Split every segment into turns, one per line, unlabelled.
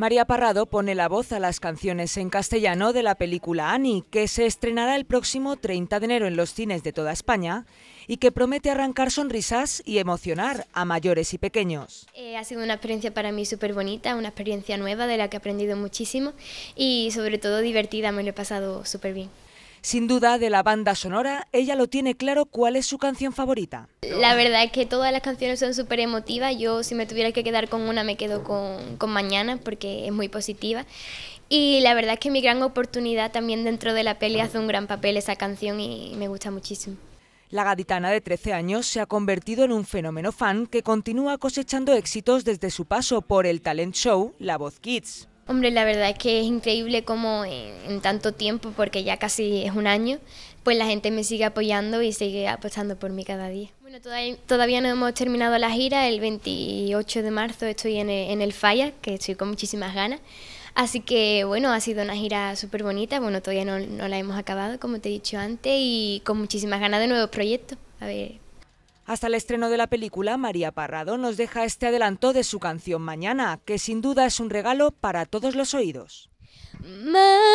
María Parrado pone la voz a las canciones en castellano de la película Annie, que se estrenará el próximo 30 de enero en los cines de toda España y que promete arrancar sonrisas y emocionar a mayores y pequeños.
Eh, ha sido una experiencia para mí súper bonita, una experiencia nueva de la que he aprendido muchísimo y sobre todo divertida, me lo he pasado
súper bien. Sin duda, de la banda sonora, ella lo tiene claro cuál es su canción favorita. La
verdad es que todas las canciones son súper emotivas. Yo, si me tuviera que quedar con una, me quedo con, Mañana, porque es muy positiva. Y la verdad es que mi gran oportunidad también dentro de la peli hace un gran papel esa canción y me gusta muchísimo.
La gaditana de 13 años se ha convertido en un fenómeno fan que continúa cosechando éxitos desde su paso por el talent show La Voz Kids.
Hombre, la verdad es que es increíble cómo en, tanto tiempo, porque ya casi es un año, pues la gente me sigue apoyando y sigue apostando por mí cada día. Bueno, todavía, no hemos terminado la gira, el 28 de marzo estoy en el, en Falla, que estoy con muchísimas ganas. Así que bueno, ha sido una gira súper bonita, bueno, todavía no, no la hemos acabado, como te he dicho antes, y con muchísimas ganas de nuevos proyectos. A ver,
hasta el estreno de la película, María Parrado nos deja este adelanto de su canción Mañana, que sin duda es un regalo para todos los oídos.
Mañana,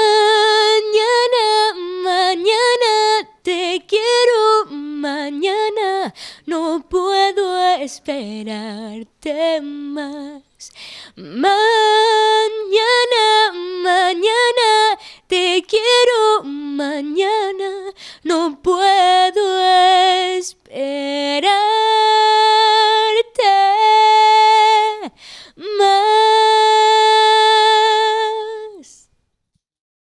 mañana, te quiero, mañana, no puedo esperarte más. Mañana, mañana, te quiero, mañana, no puedo